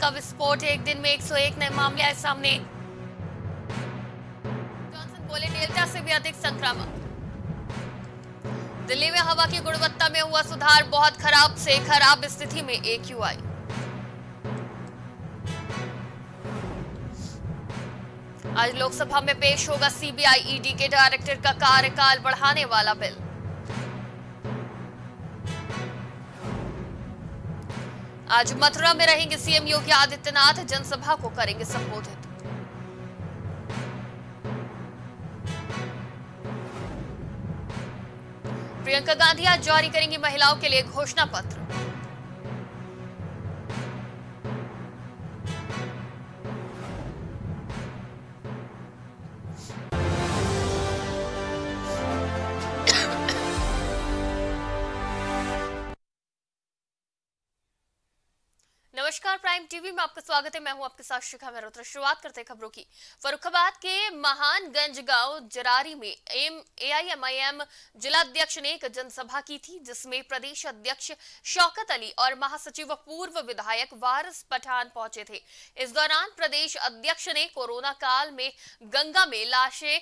का विस्फोट एक दिन में 101 नए मामले आए सामने जॉनसन बोले डेल्टा से भी अधिक संक्रामक दिल्ली में हवा की गुणवत्ता में हुआ सुधार बहुत खराब से खराब स्थिति में एक यू आई आज लोकसभा में पेश होगा सीबीआई ईडी के डायरेक्टर का कार्यकाल बढ़ाने वाला बिल आज मथुरा में रहेंगे सीएम योगी आदित्यनाथ जनसभा को करेंगे संबोधित प्रियंका गांधी आज जारी करेंगी महिलाओं के लिए घोषणा पत्र प्राइम टीवी में आपका स्वागत है मैं हूं आपके साथ शिखा मेहरोत्रा तो शुरुआत करते हैं खबरों की फरुखाबाद के महानगंज गांव जरारी में एम एआईएमआईएम अध्यक्ष ने एक जनसभा की थी जिसमें प्रदेश अध्यक्ष शौकत अली और महासचिव पूर्व विधायक वारस पठान पहुंचे थे इस दौरान प्रदेश अध्यक्ष ने कोरोना काल में गंगा में लाशें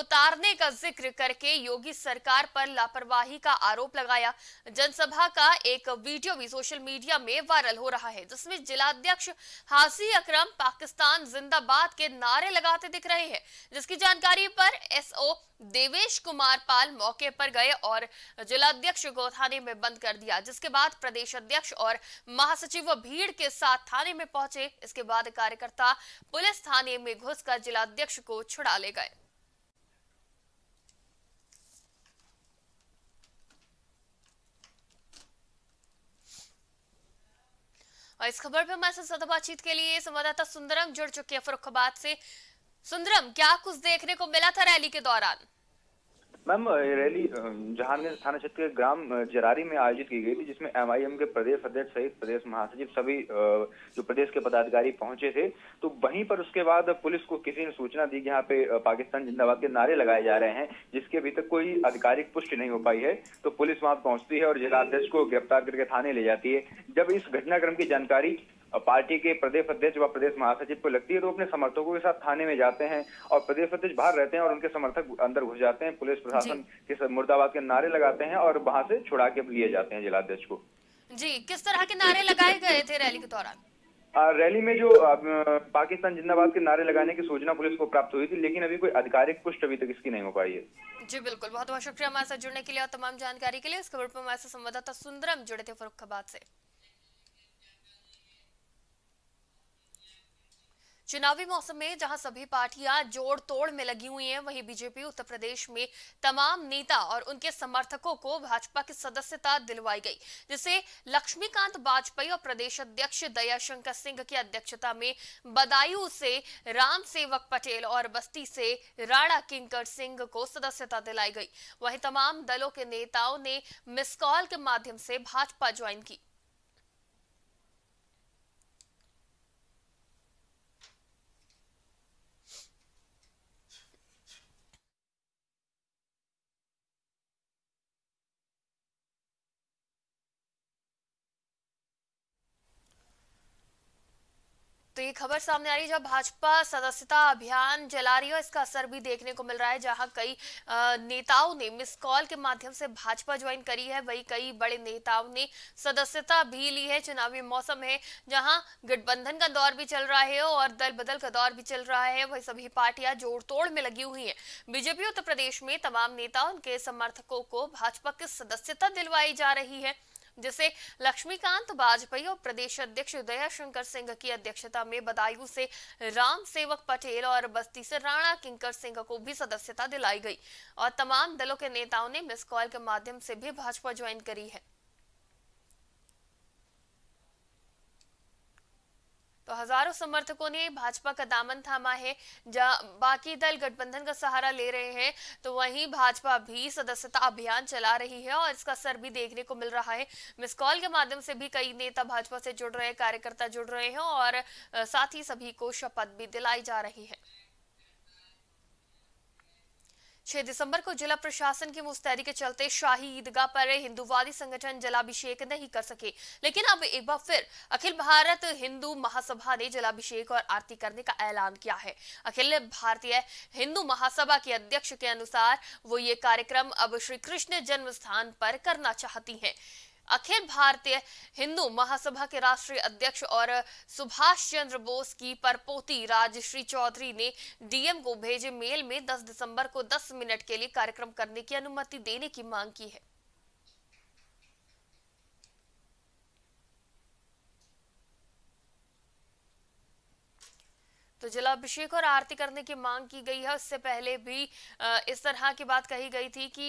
उतारने का जिक्र करके योगी सरकार पर लापरवाही का आरोप लगाया जनसभा का एक वीडियो भी सोशल मीडिया में वायरल हो रहा है जिसमें जिलाध्यक्ष हासी अकरम पाकिस्तान जिंदाबाद के नारे लगाते दिख रहे हैं जिसकी जानकारी पर एसओ देवेश कुमार पाल मौके पर गए और जिलाध्यक्ष को थाने में बंद कर दिया जिसके बाद प्रदेश अध्यक्ष और महासचिव भीड़ के साथ थाने में पहुंचे इसके बाद कार्यकर्ता पुलिस थाने में घुसकर जिलाध्यक्ष को छुड़ा ले गए और इस खबर पर हमारे साथ बातचीत के लिए संवाददाता सुंदरम जुड़ चुके हैं फरुखाबाद से सुंदरम क्या कुछ देखने को मिला था रैली के दौरान मैम रैली जहानगंज थाना क्षेत्र के ग्राम जरारी में आयोजित की गई थी जिसमें एमआईएम के प्रदेश अध्यक्ष सहित प्रदेश महासचिव सभी जो प्रदेश के पदाधिकारी पहुंचे थे तो वहीं पर उसके बाद पुलिस को किसी ने सूचना दी कि यहाँ पे पाकिस्तान जिंदाबाद के नारे लगाए जा रहे हैं जिसके अभी तक कोई आधिकारिक पुष्टि नहीं हो पाई है तो पुलिस वहां पहुंचती है और जिला अध्यक्ष को गिरफ्तार करके थाने ले जाती है जब इस घटनाक्रम की जानकारी पार्टी के प्रदेश अध्यक्ष व प्रदेश महासचिव को लगती है तो अपने समर्थकों के साथ थाने में जाते हैं और प्रदेश अध्यक्ष बाहर रहते हैं और उनके समर्थक अंदर घुस जाते हैं पुलिस प्रशासन के मुर्दाबाद के नारे लगाते हैं और वहां से छुड़ा के लिए जाते हैं जिलाध्यक्ष को जी किस तरह के नारे लगाए गए थे रैली के दौरान रैली में जो पाकिस्तान जिंदाबाद के नारे लगाने की सूचना पुलिस को प्राप्त हुई थी लेकिन अभी कोई आधिकारिक पुष्ट अभी तक इसकी नहीं हो पाई है जी बिल्कुल बहुत बहुत शुक्रिया हमारे साथ जुड़ने के लिए और तमाम जानकारी के लिए इस खबर पर हमारे संवाददाता सुंदरम जुड़े थे फरुखाबाद से चुनावी मौसम में जहां सभी पार्टियां जोड़ तोड़ में लगी हुई हैं वहीं बीजेपी उत्तर प्रदेश में तमाम नेता और उनके समर्थकों को भाजपा की सदस्यता दिलवाई गई जिसे लक्ष्मीकांत वाजपेयी और प्रदेश अध्यक्ष दयाशंकर सिंह की अध्यक्षता में बदायूं से राम सेवक पटेल और बस्ती से राणा किंकर सिंह को सदस्यता दिलाई गई वही तमाम दलों के नेताओं ने मिस कॉल के माध्यम से भाजपा ज्वाइन की तो ये खबर सामने आ रही है जब भाजपा सदस्यता अभियान चला रही है इसका असर भी देखने को मिल रहा है जहां कई नेताओं ने मिस कॉल के माध्यम से भाजपा ज्वाइन करी है वही कई बड़े नेताओं ने सदस्यता भी ली है चुनावी मौसम है जहां गठबंधन का दौर भी चल रहा है और दल बदल का दौर भी चल रहा है वही सभी पार्टियां जोड़ तोड़ में लगी हुई है बीजेपी उत्तर प्रदेश में तमाम नेता उनके समर्थकों को भाजपा की सदस्यता दिलवाई जा रही है जिसे लक्ष्मीकांत वाजपेयी और प्रदेश अध्यक्ष शंकर सिंह की अध्यक्षता में बदायूं से राम सेवक पटेल और बस्ती से राणा किंकर सिंह को भी सदस्यता दिलाई गई और तमाम दलों के नेताओं ने मिस कॉल के माध्यम से भी भाजपा ज्वाइन करी है तो हजारों समर्थकों ने भाजपा का दामन थामा है जहां बाकी दल गठबंधन का सहारा ले रहे हैं तो वहीं भाजपा भी सदस्यता अभियान चला रही है और इसका असर भी देखने को मिल रहा है मिस कॉल के माध्यम से भी कई नेता भाजपा से जुड़ रहे कार्यकर्ता जुड़ रहे हैं और साथ ही सभी को शपथ भी दिलाई जा रही है छह दिसंबर को जिला प्रशासन की मुस्तैदी के चलते शाही ईदगाह पर हिंदुवादी संगठन जलाभिषेक नहीं कर सके लेकिन अब एक बार फिर अखिल भारत हिंदू महासभा ने जलाभिषेक और आरती करने का ऐलान किया है अखिल भारतीय हिंदू महासभा के अध्यक्ष के अनुसार वो ये कार्यक्रम अब श्री कृष्ण जन्म स्थान पर करना चाहती है अखिल भारतीय हिंदू महासभा के राष्ट्रीय अध्यक्ष और सुभाष चंद्र बोस की परपोती राजश्री चौधरी ने डीएम को भेजे मेल में 10 दिसंबर को 10 मिनट के लिए कार्यक्रम करने की अनुमति देने की मांग की है तो जलाभिषेक और आरती करने की मांग की गई है उससे पहले भी इस तरह की बात कही गई थी कि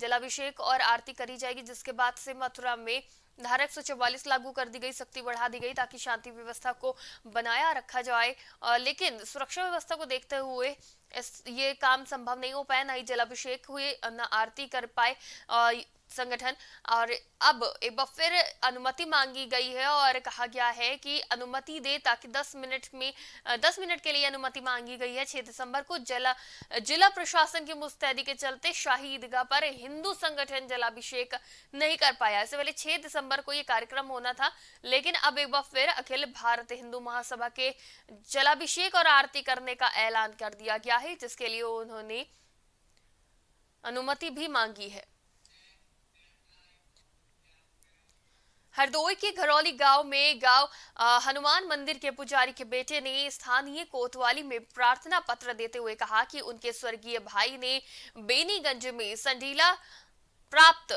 जलाभिषेक और आरती करी जाएगी जिसके बाद से मथुरा में धारा एक लागू कर दी गई सख्ती बढ़ा दी गई ताकि शांति व्यवस्था को बनाया रखा जाए लेकिन सुरक्षा व्यवस्था को देखते हुए इस ये काम संभव नहीं हो पाया ना ही जलाभिषेक हुए न आरती कर पाए संगठन और अब एक बार फिर अनुमति मांगी गई है और कहा गया है कि अनुमति दे ताकि 10 मिनट में 10 मिनट के लिए अनुमति मांगी गई है 6 दिसंबर को जला जिला प्रशासन की मुस्तैदी के चलते शाही ईदगाह पर हिंदू संगठन जलाभिषेक नहीं कर पाया इससे पहले 6 दिसंबर को ये कार्यक्रम होना था लेकिन अब एक बार फिर अखिल भारत हिंदू महासभा के जलाभिषेक और आरती करने का ऐलान कर दिया गया है जिसके लिए उन्होंने अनुमति भी मांगी है हरदोई के घरौली गांव में गांव हनुमान मंदिर के पुजारी के बेटे ने स्थानीय कोतवाली में प्रार्थना पत्र देते हुए कहा कि उनके स्वर्गीय भाई ने बेनीगंज में संडीला प्राप्त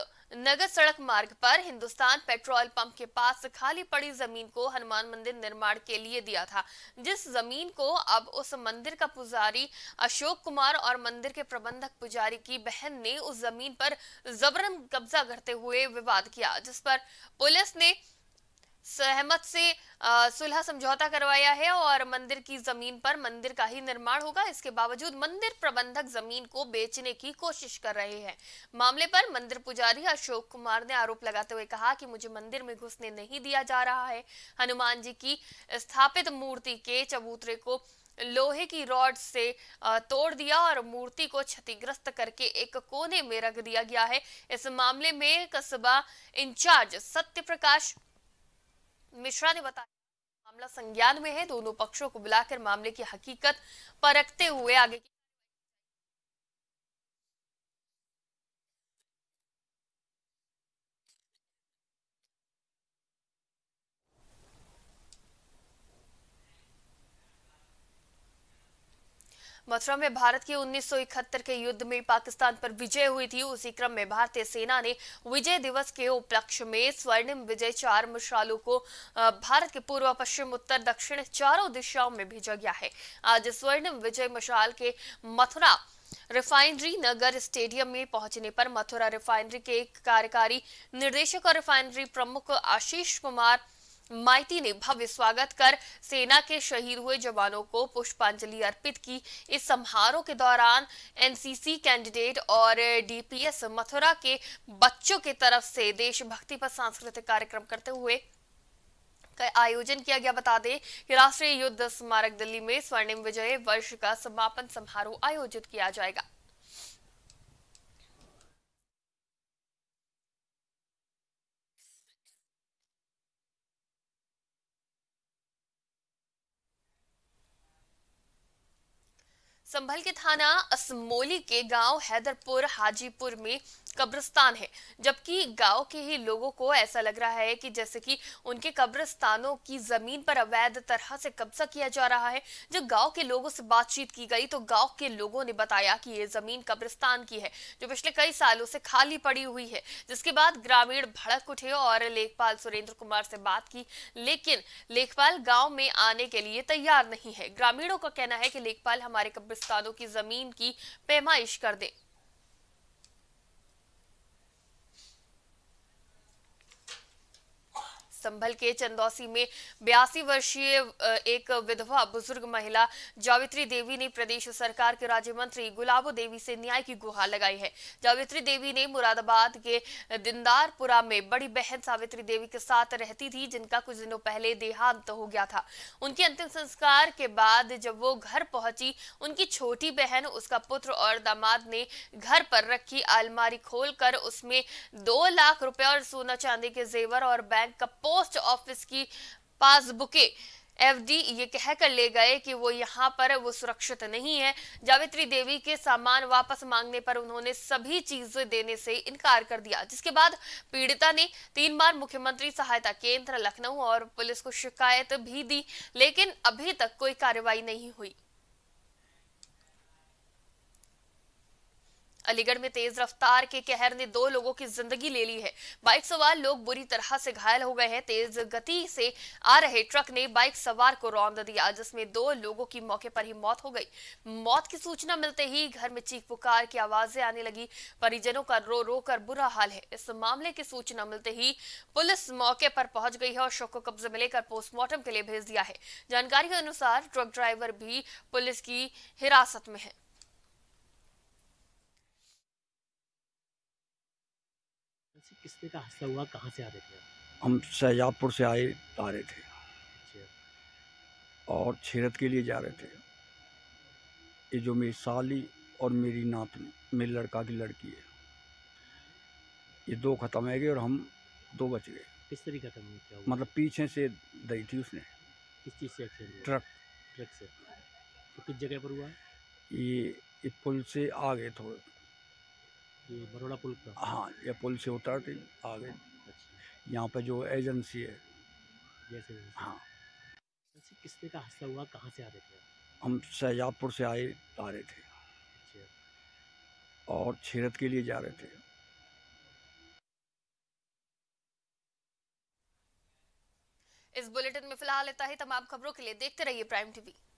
नगर सड़क मार्ग पर हिंदुस्तान पेट्रोल पंप के पास खाली पड़ी जमीन को हनुमान मंदिर निर्माण के लिए दिया था जिस जमीन को अब उस मंदिर का पुजारी अशोक कुमार और मंदिर के प्रबंधक पुजारी की बहन ने उस जमीन पर जबरन कब्जा करते हुए विवाद किया जिस पर पुलिस ने सहमत से सुलह समझौता करवाया है और मंदिर की जमीन पर मंदिर का ही निर्माण होगा इसके बावजूद मंदिर प्रबंधक जमीन को बेचने की कोशिश कर रहे हैं मामले पर मंदिर पुजारी अशोक कुमार ने आरोप लगाते हुए कहा कि मुझे मंदिर में घुसने नहीं दिया जा रहा है हनुमान जी की स्थापित मूर्ति के चबूतरे को लोहे की रॉड से तोड़ दिया और मूर्ति को क्षतिग्रस्त करके एक कोने में रख दिया गया है इस मामले में कस्बा इंचार्ज सत्य प्रकाश मिश्रा ने बताया मामला संज्ञान में है दोनों पक्षों को बुलाकर मामले की हकीकत परखते हुए आगे की मथुरा में भारत की 1971 के युद्ध में पाकिस्तान पर विजय हुई थी उसी क्रम में भारतीय सेना ने विजय दिवस के उपलक्ष्य में स्वर्णिम विजय चार मशालों को भारत के पूर्व पश्चिम उत्तर दक्षिण चारों दिशाओं में भेजा गया है आज स्वर्णिम विजय मशाल के मथुरा रिफाइनरी नगर स्टेडियम में पहुंचने पर मथुरा रिफाइनरी के कार्यकारी निर्देशक और रिफाइनरी प्रमुख आशीष कुमार माइती ने भव्य स्वागत कर सेना के शहीद हुए जवानों को पुष्पांजलि अर्पित की इस समारोह के दौरान एनसीसी कैंडिडेट और डीपीएस मथुरा के बच्चों की तरफ से देशभक्ति पर सांस्कृतिक कार्यक्रम करते हुए का आयोजन किया गया बता दें कि राष्ट्रीय युद्ध स्मारक दिल्ली में स्वर्णिम विजय वर्ष का समापन समारोह आयोजित किया जाएगा संभल के थाना असमोली के गांव हैदरपुर हाजीपुर में कब्रिस्तान है जबकि गांव के ही लोगों को ऐसा लग रहा है कि जैसे कि उनके कब्रिस्तानों की जमीन पर अवैध तरह से कब्जा किया जा रहा है जब गांव के लोगों से बातचीत की गई तो गांव के लोगों ने बताया कि ये जमीन कब्रिस्तान की है जो पिछले कई सालों से खाली पड़ी हुई है जिसके बाद ग्रामीण भड़क उठे और लेखपाल सुरेंद्र कुमार से बात की लेकिन लेखपाल गाँव में आने के लिए तैयार नहीं है ग्रामीणों का कहना है कि लेखपाल हमारे कब्रिस्तानों की जमीन की पैमाइश कर दें संभल के चंदौसी में बयासी वर्षीय एक विधवा बुजुर्ग महिला जावित्री देवी ने प्रदेश सरकार के राज्य मंत्री गुलाबो देवी से न्याय की गुहार लगाई है जावित्री देवी ने मुरादाबाद के दिनदारपुरा में बड़ी बहन सावित्री देवी के साथ रहती थी जिनका कुछ दिनों पहले देहांत तो हो गया था उनके अंतिम संस्कार के बाद जब वो घर पहुंची उनकी छोटी बहन उसका पुत्र और दामाद ने घर पर रखी आलमारी खोलकर उसमें दो लाख रुपए और सोना चांदी के जेवर और बैंक का पोस्ट ऑफिस की पासबुके एफडी ये कहकर ले गए कि वो यहाँ पर वो सुरक्षित नहीं है जावित्री देवी के सामान वापस मांगने पर उन्होंने सभी चीजें देने से इनकार कर दिया जिसके बाद पीड़िता ने तीन बार मुख्यमंत्री सहायता केंद्र लखनऊ और पुलिस को शिकायत भी दी लेकिन अभी तक कोई कार्रवाई नहीं हुई अलीगढ़ में तेज रफ्तार के कहर ने दो लोगों की जिंदगी ले ली है बाइक सवार लोग बुरी तरह से घायल हो गए हैं तेज गति से आ रहे ट्रक ने बाइक सवार को रौंद दिया जिसमें दो लोगों की मौके पर ही मौत हो गई मौत की सूचना मिलते ही घर में चीख पुकार की आवाजें आने लगी परिजनों का रो रो कर बुरा हाल है इस मामले की सूचना मिलते ही पुलिस मौके पर पहुंच गई है और शव को कब्जे में लेकर पोस्टमार्टम के लिए भेज दिया है जानकारी के अनुसार ट्रक ड्राइवर भी पुलिस की हिरासत में है किसने का हादसा हुआ कहाँ से आ रहे थे हम शहजादपुर से आए आ रहे थे अच्छा। और छेरत के लिए जा रहे थे ये जो मेरी साली और मेरी नात मेरे लड़का की लड़की है ये दो ख़त्म है गए और हम दो बच गए किस तरीके खत्म हुई हुआ मतलब पीछे से दई थी उसने किस चीज़ से एक्सीडेंट ट्रक ट्रक से तो किस जगह पर हुआ ये, ये पुल से आ गए थोड़े बरोड़ा पुल का हाँ ये पुल से उतर के आ गए अच्छा। यहाँ पे जो एजेंसी है जैसे हाँ किस तरह का हादसा हुआ कहाँ से आ रहे थे हम शहजादपुर से आए आ रहे थे अच्छा। और छेरत के लिए जा रहे थे इस बुलेटिन में फिलहाल इतना ही तमाम खबरों के लिए देखते रहिए प्राइम टीवी